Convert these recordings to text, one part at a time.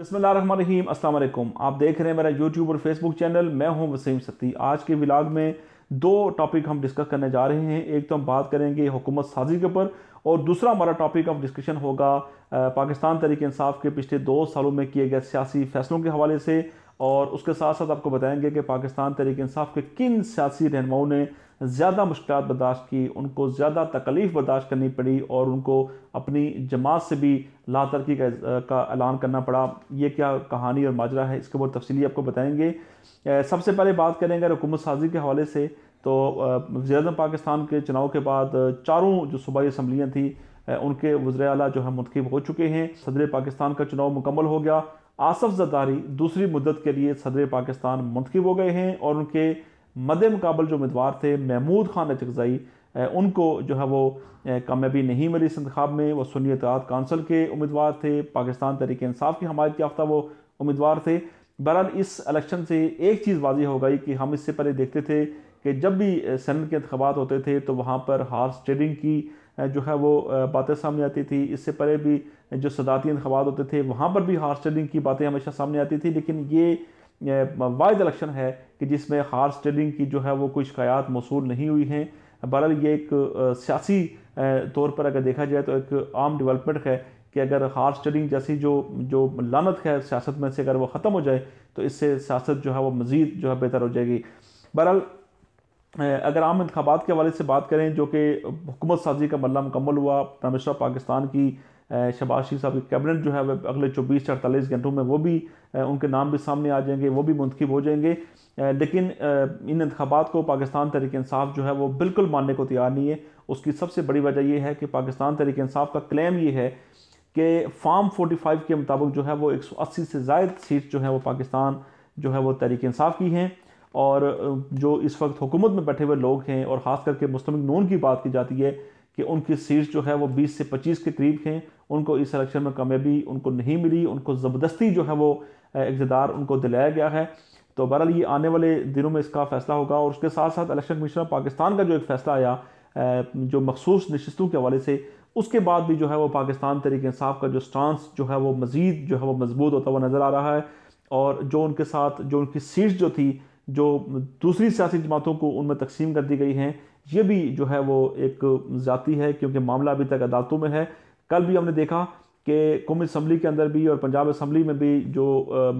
बसमीम अल्लाम आप देख रहे हैं मेरा यूट्यूब और फेसबुक चैनल मैं हूं वसीम सत्ती आज के विलाग में दो टॉपिक हम डिस्कस करने जा रहे हैं एक तो हम बात करेंगे हुकूमत साजी के ऊपर और दूसरा हमारा टॉपिक ऑफ डिस्कशन होगा पाकिस्तान तरीके इंसाफ के पिछले दो सालों में किए गए सियासी फैसलों के हवाले से और उसके साथ साथ आपको बताएंगे कि पाकिस्तान तहरीक इंसाफ के किन सियासी रहनुमाओं ने ज़्यादा मुश्किल बर्दाश्त की उनको ज़्यादा तकलीफ़ बर्दाश्त करनी पड़ी और उनको अपनी जमात से भी ला तरकी का ऐलान करना पड़ा ये क्या कहानी और माजरा है इसके बहुत तफसली आपको बताएंगे सबसे पहले बात करेंगे हुकूमत साजी के हवाले से तो वजी पाकिस्तान के चुनाव के बाद चारों जो सूबाई असम्बलियाँ थीं उनके वज्र अला जो है मुंतब हो चुके हैं सदर पाकिस्तान का चुनाव मुकम्मल हो गया आसफ जदारी दूसरी मुद्दत के लिए सदर पाकिस्तान मुंतखब हो गए हैं और उनके मद मुकाबल जो उम्मीदवार थे महमूद खान चकजाई उनको जो है वो कामयाबी नहीं मिली इस इंतब में वह सुनी इतिहाद कौंसिल के उम्मीदवार थे पाकिस्तान तहरीक इंसाफ की हमायत याफ्ता वो उम्मीदवार थे बहरहाल इस इलेक्शन से एक चीज़ वाजी हो गई कि हम इससे पहले देखते थे कि जब भी सैनट के इंतबात होते थे तो वहाँ पर हार्स ट्रेडिंग की जो है वो बातें सामने आती थी इससे पहले भी जो सदाती इंतबात होते थे वहाँ पर भी हार्स ट्रेडिंग की बातें हमेशा सामने आती थी लेकिन ये वाद इलेक्शन है कि जिसमें हार्स ट्रेडिंग की जो है वो कोई शिकायत मौसू नहीं हुई हैं बहरहाल ये एक सियासी तौर पर अगर देखा जाए तो एक आम डेवलपमेंट है कि अगर हार्स ट्रेडिंग जैसी जो जो लानत है सियासत में से अगर वो ख़त्म हो जाए तो इससे सियासत जो है वो मज़ीद जो है बेहतर हो जाएगी बहरहाल अगर आम इंतबात के हवाले से बात करें जो कि हुकूमत साजी का मरला मुकम्मल हुआ प्राइम मिनिस्टर पाकिस्तान की शबाशी साहब की कैबिनेट जो है वह अगले चौबीस से अड़तालीस घंटों में वो भी उनके नाम भी सामने आ जाएंगे वो भी मुंतखब हो जाएंगे लेकिन इन इंतबात को पाकिस्तान तरीके इंसाफ जो है वो बिल्कुल मानने को तैयार नहीं है उसकी सबसे बड़ी वजह यह है कि पाकिस्तान तरीके इंसाफ का क्लेम ये है कि फार्म फोर्टी फाइव के मुताबिक जो है वो एक सौ अस्सी से जायद सीट जो है वो पाकिस्तान जो है वो तहरीक इंसाफ की हैं और जो इस वक्त हुकूमत में बैठे हुए लोग हैं और ख़ास करके मुस्लिम नून की बात की जाती है कि उनकी सीट्स जो है वो 20 से 25 के करीब हैं उनको इस इलेक्शन में कामयाबी उनको नहीं मिली उनको ज़बरदस्ती जो है वो इकतदार उनको दिलाया गया है तो बहरहाल ये आने वाले दिनों में इसका फ़ैसला होगा और उसके साथ साथ इलेक्शन ऑफ पाकिस्तान का जो एक फ़ैसला आया जो मखसूस नशस्तों के हवाले से उसके बाद भी जो है वो पाकिस्तान तरीके इंसाफ का जो स्टांस जो है वो मज़ीद जो है वो मजबूत होता हुआ नज़र आ रहा है और जो उनके साथ जो उनकी सीट्स जो थी जो दूसरी सियासी जमातों को उनमें तकसीम कर दी गई हैं ये भी जो है वो एक ज़ाती है क्योंकि मामला अभी तक अदालतों में है कल भी हमने देखा कि कौमी असम्बली के अंदर भी और पंजाब असम्बली में भी जो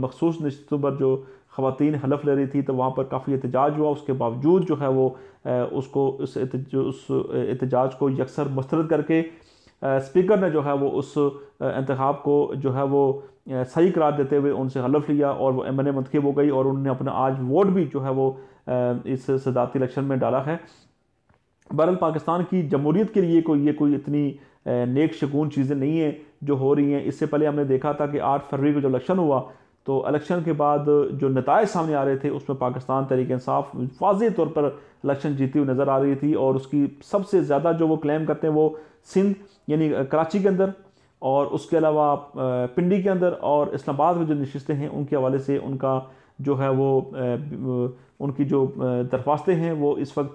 मखसूस नशस्तों पर जो खातन हलफ ले रही थी तो वहाँ पर काफ़ी एहतजाज हुआ उसके बावजूद जो है वो उसको उस एहतजाज को यकसर मस्तरद करके स्पीकर ने जो है वो उस इंतब को जो है वो सही करार देते हुए उनसे हलफ लिया और वो एम एन ए मंतखब हो गई और उन्होंने अपना आज वोट भी जो है वो इस सदारती इलेक्शन में डाला है बहरल पाकिस्तान की जमहूरीत के लिए कोई ये कोई इतनी नेक शगून चीज़ें नहीं हैं जो हो रही हैं इससे पहले हमने देखा था कि आठ फरवरी को जो इलेक्शन हुआ तो इलेक्शन के बाद जो नतज सामने आ रहे थे उसमें पाकिस्तान तरीक साफ वाज तौर पर इलेक्शन जीती हुई नज़र आ रही थी और उसकी सबसे ज़्यादा जो वो क्लेम करते हैं वो सिंध यानी कराची के अंदर और उसके अलावा पिंडी के अंदर और इस्लामाबाद में जो नशस्तें हैं उनके हवाले से उनका जो है वो उनकी जो दरख्वास्तें हैं वो इस वक्त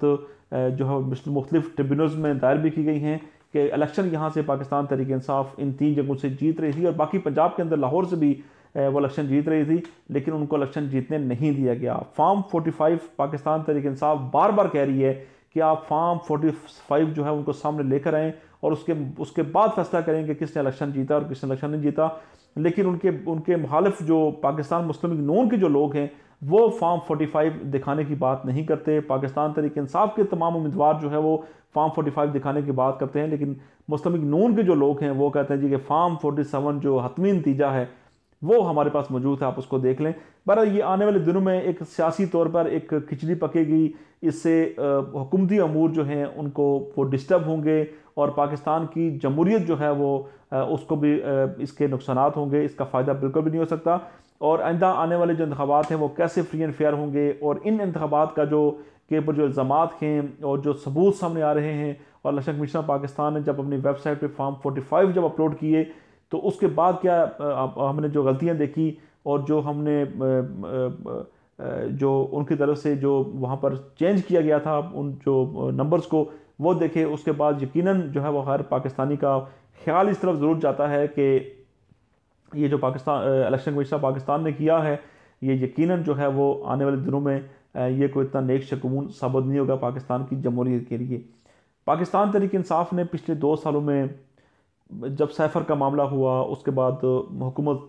जो है मुख्तफ ट्रिब्यूनल्स में दायर भी की गई हैं कि इलेक्शन यहाँ से पाकिस्तान तरीके इंसाफ इन तीन जगहों से जीत रही थी और बाकी पंजाब के अंदर लाहौर से भी वो इलेक्शन जीत रही थी लेकिन उनको इलेक्शन जीतने नहीं दिया गया फार्म 45 पाकिस्तान तरीके इंसाफ बार बार कह रही है कि आप फार्म फाइव जो है उनको सामने लेकर आएँ और उसके उसके बाद फैसला करें कि किसने इलेक्शन जीता और किसने इलेक्शन नहीं जीता लेकिन उनके उनके मुखालिफ जो पाकिस्तान मुस्लिम नून के जो लोग हैं वो फोर्टी फ़ाइव दिखाने की बात नहीं करते पाकिस्तान तरीक इंसाफ के तमाम उम्मीदवार जो है वो फार्म फाइव दिखाने की बात करते हैं लेकिन मुस्लिम नून के जो लोग हैं वो कहते हैं जी कि फोर्टी सेवन जो हतमी नतीजा है वो हमारे पास मौजूद है आप उसको देख लें बहरा ये आने वाले दिनों में एक सियासी तौर पर एक खिचड़ी पकेगी इससे हुकूमती अमूर जो हैं उनको वो डिस्टर्ब होंगे और पाकिस्तान की जमहूरीत जो है वो उसको भी इसके नुकसान होंगे इसका फ़ायदा बिल्कुल भी नहीं हो सकता और आइंदा आने वाले जो इंतबात हैं वो कैसे फ्री एंड फेयर होंगे और इन इंतबात का जो के ऊपर जो इल्ज़ाम हैं और जो सबूत सामने आ रहे हैं और लशक मिश्रा पाकिस्तान ने जब अपनी वेबसाइट पर फॉर्म 45 फाइव जब अपलोड किए तो उसके बाद क्या हमने जो गलतियाँ देखी और जो हमने जो उनकी तरफ से जो वहाँ पर चेंज किया गया था उन जो नंबर्स को वो देखे उसके बाद यकीनन जो है वो हर पाकिस्तानी का ख्याल इस तरफ ज़रूर जाता है कि ये जो पाकिस्तान इलेक्शन कमीशन पाकिस्तान ने किया है ये यकीनन जो है वो आने वाले दिनों में ये कोई इतना नेक शकून साबित नहीं होगा पाकिस्तान की जमहूरीत के लिए पाकिस्तान तरीक इंसाफ ने पिछले दो सालों में जब सैफर का मामला हुआ उसके बाद हुकूमत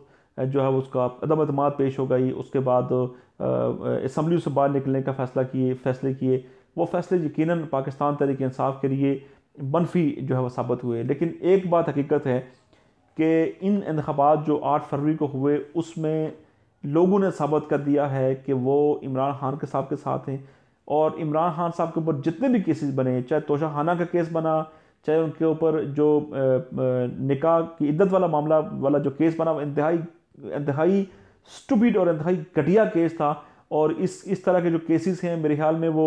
जो है उसका अदम अतमाद पेश हो गई उसके बाद इसम्बली से बाहर निकलने का फैसला किए फैसले किए वो फैसले यकीन पाकिस्तान तरीके इंसाफ के लिए मनफी जो है वह साबित हुए लेकिन एक बात हकीकत है कि इन इंतबात जो आठ फरवरी को हुए उसमें लोगों ने साबित कर दिया है कि वो इमरान खान के साहब के साथ हैं और इमरान खान साहब के ऊपर जितने भी केसेस बने चाहे तोशा का केस बना चाहे उनके ऊपर जो निका की इद्दत वाला मामला वाला जो केस बना इंतहाई इंतहाई स्टूबिड और इंतहाई घटिया केस था और इस इस तरह के जो केसेस हैं मेरे ख्याल में वो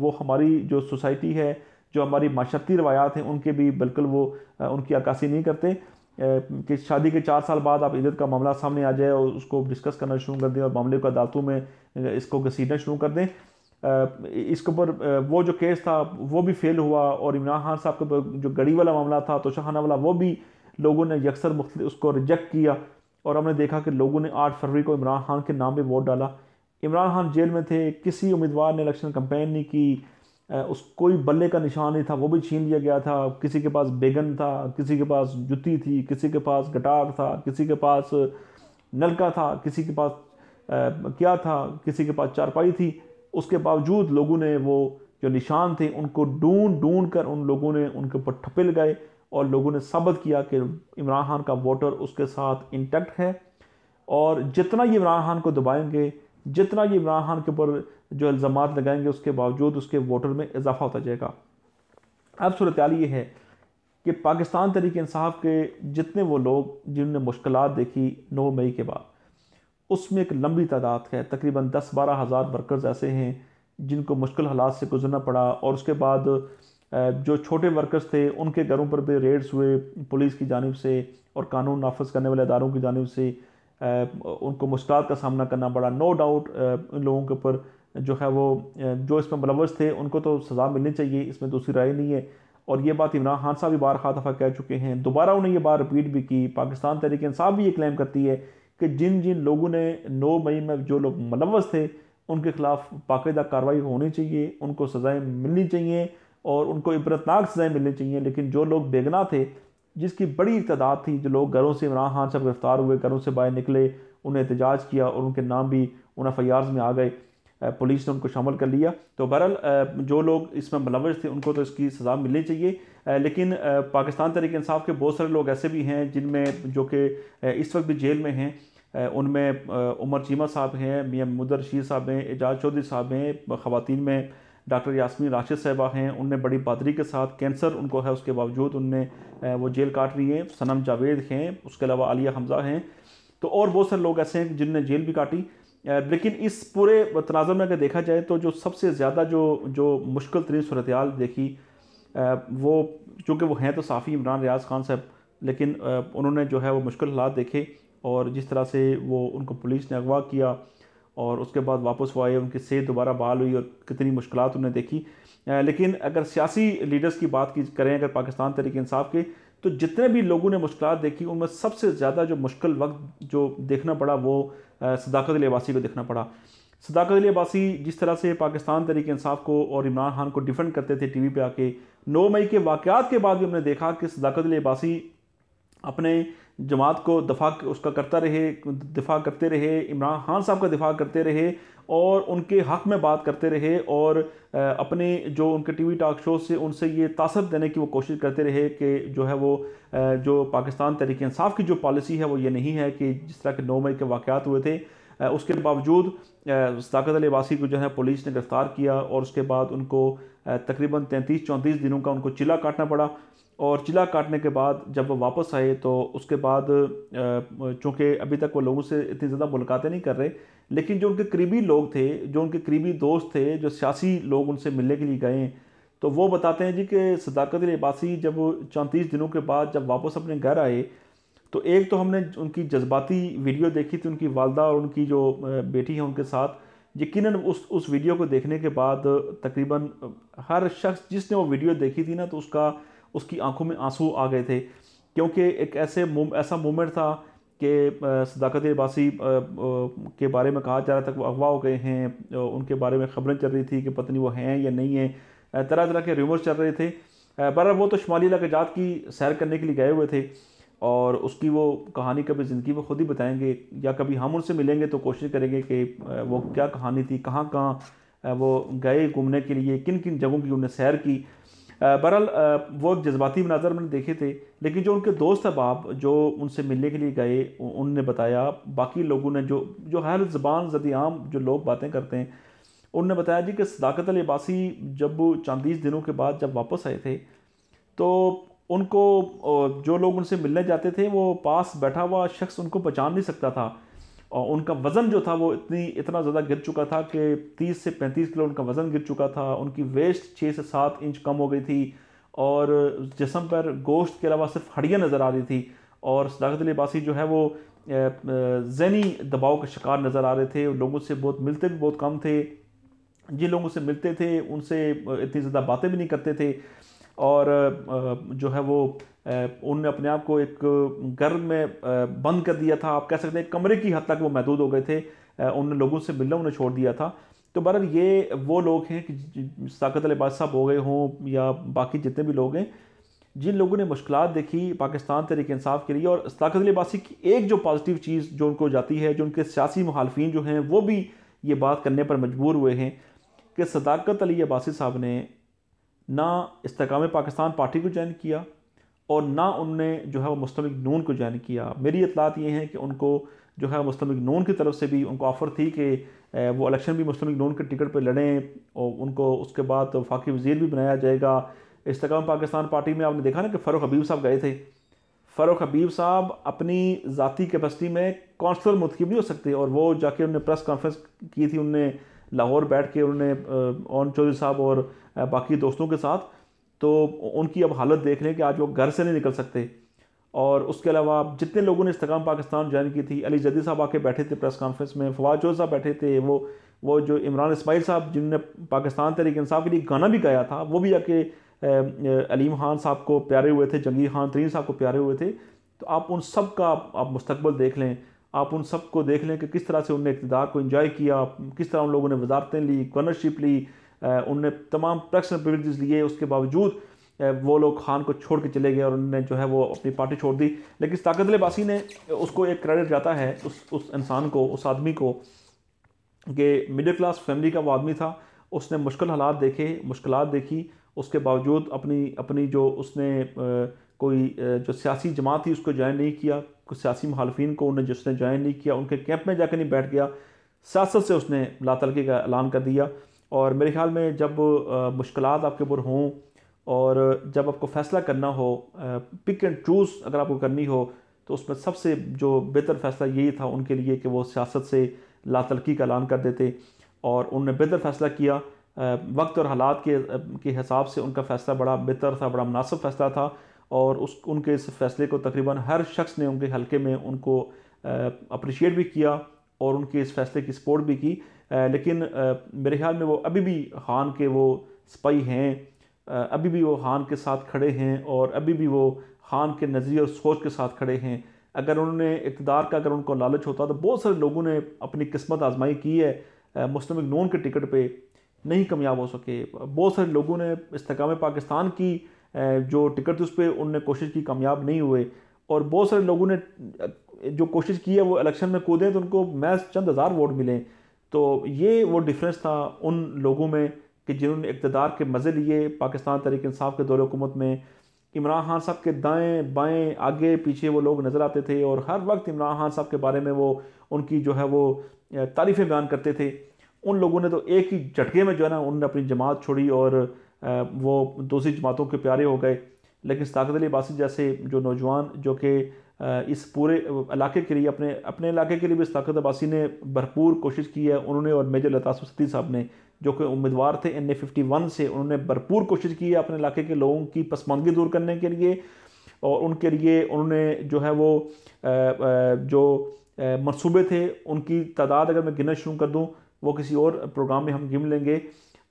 वो हमारी जो सोसाइटी है जो हमारी माशरती रवायात हैं उनके भी बिल्कुल वो उनकी अक्सी नहीं करते कि शादी के चार साल बाद आप इज्जत का मामला सामने आ जाए और उसको डिस्कस करना शुरू कर दें और मामले को अदालतों में इसको घसीटना शुरू कर दें इसके ऊपर वो जो केस था वो भी फेल हुआ और इमरान खान साहब के ऊपर जो गड़ी वाला मामला था तोशाखाना वाला वो भी लोगों ने यकसर मुख्त उसको रिजेक्ट किया और हमने देखा कि लोगों ने आठ फरवरी को इमरान खान के नाम पर वोट डाला इमरान खान जेल में थे किसी उम्मीदवार ने इलेक्शन कंपेन नहीं की उस कोई बल्ले का निशान नहीं था वो भी छीन लिया गया था किसी के पास बेगन था किसी के पास जुती थी किसी के पास गटार था किसी के पास नलका था किसी के पास क्या था किसी के पास चारपाई थी उसके बावजूद लोगों ने वो जो निशान थे उनको ढूंढ ढूंढ कर उन लोगों ने उनके ऊपर ठपिल लगाए और लोगों ने सबत किया कि इमरान खान का वोटर उसके साथ इंटैक्ट है और जितना ये इमरान खान को दबाएंगे जितना ये इमरान खान के ऊपर जो इल्ज़ाम लगाएंगे उसके बावजूद उसके वोटर में इजाफा होता जाएगा अब सूरत ये है कि पाकिस्तान तरीके इंसाफ के जितने वो लोग जिन्होंने मुश्किल देखी नौ मई के बाद उसमें एक लंबी तादाद है तकरीबन दस बारह हज़ार वर्कर्स ऐसे हैं जिनको मुश्किल हालात से गुजरना पड़ा और उसके बाद जो छोटे वर्कर्स थे उनके घरों पर भी रेड्स हुए पुलिस की जानब से और कानून नाफज करने वाले अदारों की जानब से उनको मुश्किल का सामना करना पड़ा नो डाउट उन लोगों के ऊपर जो है वो जो इसमें मुलवस थे उनको तो सज़ा मिलनी चाहिए इसमें दूसरी राय नहीं है और ये बात इमरान खान साहब भी खा दफ़ा कह चुके हैं दोबारा उन्हें ये बार रिपीट भी की पाकिस्तान तहरीक साहब भी ये क्लेम करती है कि जिन जिन लोगों ने नौ मई में जो लोग मुलवस थे उनके खिलाफ बाकायदा कार्रवाई होनी चाहिए उनको सज़ाएँ मिलनी चाहिए और उनको इबरतनाक सज़ाएँ मिलनी चाहिए लेकिन जो लोग बेगना थे जिसकी बड़ी तादाद थी जो लोग घरों से इमरान खान साहब गिरफ़्तार हुए घरों से बाहर निकले उन्हें एहतजाज किया और उनके नाम भी उन एफ में आ गए पुलिस ने उनको शामिल कर लिया तो बहरहाल जो लोग इसमें मुलवज थे उनको तो इसकी सज़ा मिलनी चाहिए लेकिन पाकिस्तान तरीके इंसाफ के बहुत सारे लोग ऐसे भी हैं जिनमें जो कि इस वक्त भी जेल में हैं उनमें उमर चीमा साहब हैं मियाँ मुदर शीर साहब हैं एजाज चौधरी साहब हैं ख़वान में डॉक्टर यासमीन राशिद साहबा हैं उनने बड़ी बहादरी के साथ कैंसर उनको है उसके बावजूद उनने वो जेल काट रही हैं सनम जावेद हैं उसके अलावा आलिया हमजा हैं तो और बहुत सारे लोग ऐसे हैं जिनने जेल भी काटी लेकिन इस पूरे तनाज़ में अगर देखा जाए तो जो सबसे ज़्यादा जो जो मुश्किल तरीन सूरत देखी वो चूँकि वो हैं तो साफ़ी इमरान रियाज खान साहब लेकिन उन्होंने जो है वो मुश्किल हालात देखे और जिस तरह से वो उनको पुलिस ने अगवा किया और उसके बाद वापस वो आए उनकी सेहत दोबारा बहाल हुई और कितनी मुश्किल उन्होंने देखी लेकिन अगर सियासी लीडर्स की बात की करें अगर पाकिस्तान तरीके इंसाफ के तो जितने भी लोगों ने मुश्किल देखी उनमें सबसे ज़्यादा जो मुश्किल वक्त जो देखना पड़ा वो सदाकत लिबासी को देखना पड़ा सदाकत अबासी जिस तरह से पाकिस्तान तरीके इंसाफ को और इमरान खान को डिफेंड करते थे टी वी पर आके नौ मई के वाक़ के बाद भी हमने देखा कि सदाकत लिबासी अपने जमात को दफा उसका करता रहे दिफा करते रहे इमरान खान साहब का दिफा करते रहे और उनके हक़ में बात करते रहे और अपने जो उनके टीवी टॉक शो से उनसे ये तासर देने की वो कोशिश करते रहे कि जो है वो जो पाकिस्तान तरीके इंसाफ की जो पॉलिसी है वो ये नहीं है कि जिस तरह के नौ मई के वाक़ात हुए थे उसके बावजूद ताकत अलवासी को जो है पुलिस ने गिरफ़्तार किया और उसके बाद उनको तकरीबन तैंतीस चौंतीस दिनों का उनको चिल्ला काटना पड़ा और चिला काटने के बाद जब वो वापस आए तो उसके बाद चूँकि अभी तक वो लोगों से इतनी ज़्यादा मुलाकातें नहीं कर रहे लेकिन जो उनके करीबी लोग थे जो उनके करीबी दोस्त थे जो सियासी लोग उनसे मिलने के लिए गए तो वो बताते हैं जी कि सदाकत अबासी जब चौंतीस दिनों के बाद जब वापस अपने घर आए तो एक तो हमने उनकी जज्बाती वीडियो देखी थी उनकी वालदा और उनकी जो बेटी है उनके साथ यकीन उस उस वीडियो को देखने के बाद तकरीबन हर शख्स जिसने वो वीडियो देखी थी ना तो उसका उसकी आंखों में आंसू आ गए थे क्योंकि एक ऐसे ऐसा मोमेंट था कि सदाकत बासी के बारे में कहा जा रहा था वो अगवा हो गए हैं उनके बारे में खबरें चल रही थी कि पत्नी वो हैं या नहीं हैं तरह तरह के रिवर्स चल रहे थे पर वो तो शुमाली इलाकेजात की सैर करने के लिए गए हुए थे और उसकी वो कहानी कभी ज़िंदगी में ख़ुद ही बताएंगे या कभी हम उनसे मिलेंगे तो कोशिश करेंगे कि वो क्या कहानी थी कहाँ कहाँ वो गए घूमने के लिए किन किन जगहों की उन्होंने सैर की बहरहाल वो एक जज्बाती मनाजर मैंने देखे थे लेकिन जो उनके दोस्त अहबाब जो उनसे मिलने के लिए गए उनने बताया बाकी लोगों ने जो जो हर जबान जदी आम जो लोग बातें करते हैं उनने बताया जी कि सदाकत अबासी जब चांदीस दिनों के बाद जब वापस आए थे तो उनको जो लोग उनसे मिलने जाते थे वो पास बैठा हुआ शख्स उनको पहचान नहीं सकता था और उनका वज़न जो था वो इतनी इतना ज़्यादा गिर चुका था कि 30 से 35 किलो उनका वज़न गिर चुका था उनकी वेस्ट 6 से 7 इंच कम हो गई थी और जिसम पर गोश्त के अलावा सिर्फ हड्डियाँ नज़र आ रही थी और सदाकत लिबासी जो है वो जहनी दबाव का शिकार नज़र आ रहे थे लोगों से बहुत मिलते भी बहुत कम थे जिन लोगों से मिलते थे उनसे इतनी ज़्यादा बातें भी नहीं करते थे और जो है वो उनने अपने आप को एक घर में बंद कर दिया था आप कह सकते हैं कमरे की हद तक वो महदूद हो गए थे उन लोगों से मिलना उन्हें छोड़ दिया था तो बहर ये वो लोग हैं कि साकत अबाद साहब हो गए हों या बाकी जितने भी लोग हैं जिन लोगों ने मुश्किल देखी पाकिस्तान तरीक इंसाफ के लिए और साकत अबासी की एक जो पॉजिटिव चीज़ जो उनको जाती है जो उनके सियासी मुखालफी जो हैं वो भी ये बात करने पर मजबूर हुए हैं कि सदाकत अली अबासी साहब ने ना इसकाम पाकिस्तान पार्टी को ज्वाइन किया और ना उनने जो है वो मुस्तमिक नून को ज्वाइन किया मेरी इतलात ये है कि उनको जो है मुस्तमिक नून की तरफ से भी उनको ऑफ़र थी कि वो इलेक्शन भी मुस्तमिक नून के टिकट पर लड़ें और उनको उसके बाद फाकी वज़ीर भी बनाया जाएगा इसकाम पाकिस्तान पार्टी में आपने देखा ना कि फ़रूख हबीब साहब गए थे फ़रूख हबीब साहब अपनी ज़ाती कैपेसिटी में कौंसलर मुंतब नहीं हो सकते और वो जाके उन्होंने प्रेस कॉन्फ्रेंस की थी उनने लाहौर बैठ के उन्होंने ओन चौधरी साहब और बाकी दोस्तों के साथ तो उनकी अब हालत देख लें कि आज वो घर से नहीं निकल सकते और उसके अलावा जितने लोगों ने इस्तेकाम पाकिस्तान ज्वाइन की थी अली जदी साहब आके बैठे थे प्रेस कॉन्फ्रेंस में फवाद जोज साहब बैठे थे वो वो जो इमरान इसमाइल साहब जिन्होंने पाकिस्तान तहरीक इंसाफ के लिए गाना भी गाया था वो भी आके अलीम खान साहब को प्यारे हुए थे जंगीर खान तरीन साहब को प्यारे हुए थे तो आप उन सब का आप मुस्तबल देख लें आप उन सब को देख लें कि किस तरह से उनने इकतदार को इंजॉय किया किस तरह उन लोगों ने वजारतें ली गवर्नरशिप ली उनने तमाम पर्सनल प्रिवलेज लिए उसके बावजूद वो लोग खान को छोड़ के चले गए और उनने जो है वो अपनी पार्टी छोड़ दी लेकिन ताकत बासी ने उसको एक क्रेडिट जाता है उस उस इंसान को उस आदमी को कि मिडिल क्लास फैमिली का वो आदमी था उसने मुश्किल हालात देखे मुश्किल देखी उसके बावजूद अपनी अपनी जो उसने कोई जो सियासी जमात थी उसको ज्वाइन नहीं किया कुछ सियासी मुहालफिन को उन्हें जिसने ज्वाइन नहीं किया उनके कैंप में जाकर नहीं बैठ गया सियासत से उसने लातलकी का ऐलान कर दिया और मेरे ख्याल में जब मुश्किल आपके ऊपर हों और जब आपको फ़ैसला करना हो पिक एंड चूज़ अगर आपको करनी हो तो उसमें सबसे जो बेहतर फ़ैसला यही था उनके लिए कि वो सियासत से लातलकी का ऐलान कर देते और उनने बेहतर फ़ैसला किया वक्त और हालात के के हिसाब से उनका फ़ैसला बड़ा बेहतर था बड़ा मुनासिब फ़ैसला था और उस उनके इस फ़ैसले को तकरीबन हर शख्स ने उनके हलके में उनको अप्रिशिएट भी किया और उनके इस फ़ैसले की सपोर्ट भी की लेकिन मेरे ख्याल में वो अभी भी खान के वो स्पाई हैं अभी भी वो खान के साथ खड़े हैं और अभी भी वो खान के नज़रिए और सोच के साथ खड़े हैं अगर उन्होंने इकतदार का अगर उनको लालच होता तो बहुत सारे लोगों ने अपनी किस्मत आजमाई की है मुस्लिम नून के टिकट पे नहीं कामयाब हो सके बहुत सारे लोगों ने इसकाम पाकिस्तान की जो टिकट थी उस पर उनने कोशिश की कामयाब नहीं हुए और बहुत सारे लोगों ने जो कोशिश की है वो इलेक्शन में कूदें तो उनको मैज चंद हज़ार वोट मिलें तो ये वो डिफरेंस था उन लोगों में कि जिन्होंने इकतदार के मज़े लिए पाकिस्तान तरीक इंसाफ के दौर हुकूमत में इमरान खान साहब के दाएं बाएं आगे पीछे वो लोग नज़र आते थे और हर वक्त इमरान खान साहब के बारे में वो उनकी जो है वो तारीफ़ें बयान करते थे उन लोगों ने तो एक ही झटके में जो है ना उन्होंने अपनी जमात छोड़ी और वो दूसरी जमातों के प्यारे हो गए लेकिन सदाकत अली बासित जैसे जो नौजवान जो कि इस पूरे इलाके के लिए अपने अपने इलाके के लिए भी सदाकत अब्बासी ने भरपूर कोशिश की है उन्होंने और मेजर लतासु सती साहब ने जो कि उम्मीदवार थे एन ए फिफ्टी वन से उन्होंने भरपूर कोशिश की है अपने इलाके के लोगों की पसमानगी दूर करने के लिए और उनके लिए उन्होंने जो है वो जो मनसूबे थे उनकी तादाद अगर मैं गिनना शुरू कर दूँ वो किसी और प्रोग्राम में हम गिन लेंगे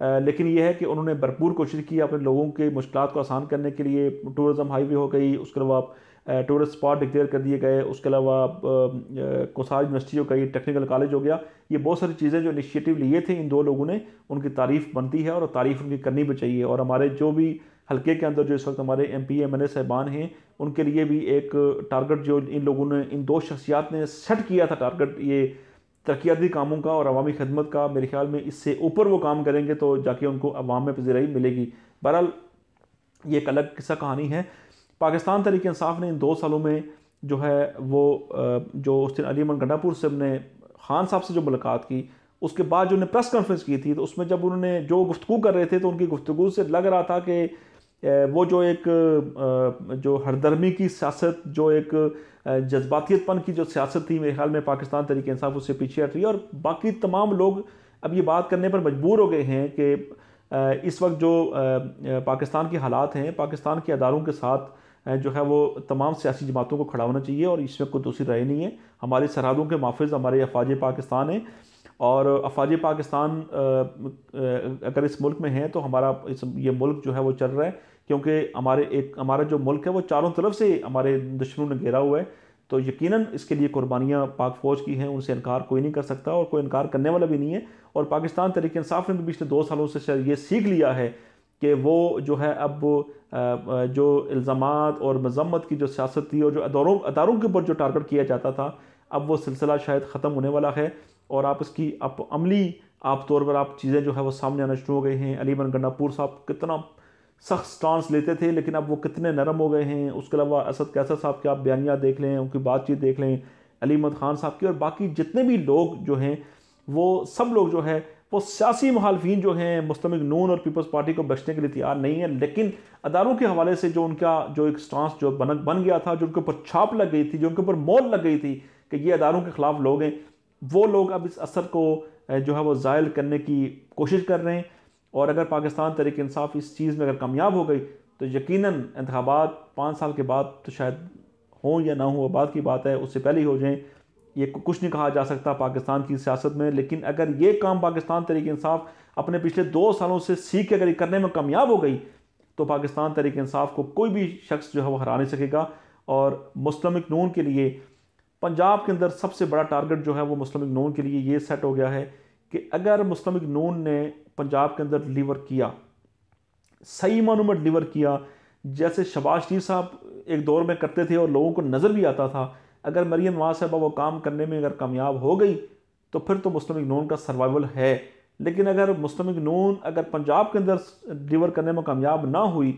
लेकिन यह है कि उन्होंने भरपूर कोशिश की अपने लोगों के मुश्किल को आसान करने के लिए टूरिज़म हाईवे हो गई उसके अलावा टूरिस्ट स्पॉट डिक्लेयर कर दिए गए उसके अलावा कोसार यूनिवर्सिटी हो गई टेक्निकल कॉलेज हो गया ये बहुत सारी चीज़ें जो इनिशिएटिव लिए थे इन दो लोगों ने उनकी तारीफ़ बनती है और तारीफ़ उनकी करनी भी चाहिए और हमारे जो भी हल्के के अंदर जो इस वक्त हमारे M P M N A साहबान हैं उनके लिए भी एक टारगेट जो इन लोगों ने इन दो शख्सियात ने सेट किया था टारगेट ये तरक्याती कामों का और अवामी खदमत का मेरे ख्याल में इससे ऊपर वो काम करेंगे तो जाके उनको अवाम में पजीराई मिलेगी बहरहाल ये एक अलग किस्सा कहानी है पाकिस्तान तरीके इंसाफ ने इन दो सालों में जो है वो जो उस दिन अलीमन गंडापुर से ने खान साहब से जो मुलाकात की उसके बाद जो उन्हें प्रेस कॉन्फ्रेंस की थी तो उसमें जब उन्होंने जो गुफ्तु कर रहे थे तो उनकी गुफ्तु से लग रहा था कि वो जो एक जो हरदर्मी की सियासत जो एक जज्बातीतपन की जो सियासत थी मेरे ख्याल में पाकिस्तान तरीके इंसाफ उससे पीछे हट रही है और बाकी तमाम लोग अब ये बात करने पर मजबूर हो गए हैं कि इस वक्त जो पाकिस्तान के हालात हैं पाकिस्तान के अदारों के साथ जो है वो तमाम सियासी जमातों को खड़ा होना चाहिए और इसमें कोई दूसरी राय नहीं है हमारी सरहदों के माफज हमारे अफवाज पाकिस्तान हैं और अफवाज पाकिस्तान अगर इस मुल्क में हैं तो हमारा इस ये मुल्क जो है वो चल रहा है क्योंकि हमारे एक हमारा जो मुल्क है वो चारों तरफ से हमारे दुश्मनों ने घेरा हुआ है तो यकीनन इसके लिए कुर्बानियाँ पाक फ़ौज की हैं उनसे इनकार कोई नहीं कर सकता और कोई इनकार करने वाला भी नहीं है और पाकिस्तान तरीके इंसाफ ने भी तो पिछले दो सालों से शायद ये सीख लिया है कि वो जो है अब जो इल्ज़ाम और मजम्मत की जो सियासत थी और जो अदारों अदारों के ऊपर जो टारगेट किया जाता था अब वो सिलसिला शायद ख़त्म होने वाला है और आप इसकी अब अमली आप तौर पर आप चीज़ें जो है वो सामने आना शुरू हो गई हैं अली बनगंडापुर साहब कितना सख्त स्टांस लेते थे लेकिन अब वो कितने नरम हो गए हैं उसके अलावा असद कैसर साहब के आप बयानियाँ देख लें उनकी बातचीत देख लें अली अहमद ख़ान साहब की और बाकी जितने भी लोग जो हैं वो सब लोग जो है वो सियासी मुखालफी जो हैं मुस्तमिक नून और पीपल्स पार्टी को बचने के लिए तैयार नहीं है लेकिन अदारों के हवाले से जो उनका जो एक स्टांस जो बन बन गया था जो उनके ऊपर छाप लग गई थी जो उनके ऊपर मोल लग गई थी कि ये अदारों के ख़िलाफ़ लोग हैं वो लोग अब इस असर को जो है वो ज़ायल करने की कोशिश कर रहे हैं और अगर पाकिस्तान तरीक इंसाफ इस चीज़ में अगर कामयाब हो गई तो यकीन इंतबात पाँच साल के बाद तो शायद हों या ना हों बाद की बात है उससे पहले ही हो जाएँ ये कुछ नहीं कहा जा सकता पाकिस्तान की सियासत में लेकिन अगर ये काम पाकिस्तान तरीक इंसाफ अपने पिछले दो सालों से सीख के अगर करने में कामयाब हो गई तो पाकिस्तान तरीक इंसाफ को कोई भी शख्स जो है वो हरा नहीं सकेगा और मुस्लिम नून के लिए पंजाब के अंदर सबसे बड़ा टारगेट जो है वो मुस्लिम नून के लिए ये सेट हो गया है कि अगर मुस्लिम नून ने पंजाब के अंदर डिलीवर किया सही मानों में डिलीवर किया जैसे शबाज शरीफ साहब एक दौर में करते थे और लोगों को नज़र भी आता था अगर मरियम नवाज साहबा वो काम करने में अगर कामयाब हो गई तो फिर तो मुस्लिम नून का सर्वाइवल है लेकिन अगर मुस्लिम नून अगर पंजाब के अंदर डिलीवर करने में कामयाब ना हुई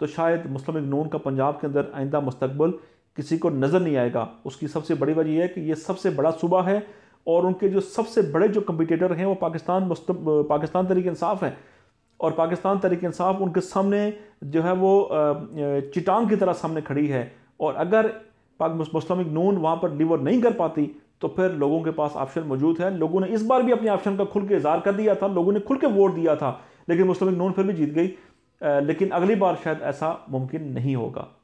तो शायद मुस्लिम नून का पंजाब के अंदर आइंदा मुस्तबल किसी को नज़र नहीं आएगा उसकी सबसे बड़ी वजह यह है कि ये सबसे बड़ा सूबा है और उनके जो सबसे बड़े जो कम्पिटेटर हैं वो पाकिस्तान पाकिस्तान तरीके इंसाफ है और पाकिस्तान तरीके इंसाफ उनके सामने जो है वो चिटांग की तरह सामने खड़ी है और अगर मुस्लिम नून वहाँ पर डिलीवर नहीं कर पाती तो फिर लोगों के पास ऑप्शन मौजूद है लोगों ने इस बार भी अपने ऑप्शन का खुल के इजहार कर दिया था लोगों ने खुल के वोट दिया था लेकिन मुस्लिम नून फिर भी जीत गई लेकिन अगली बार शायद ऐसा मुमकिन नहीं होगा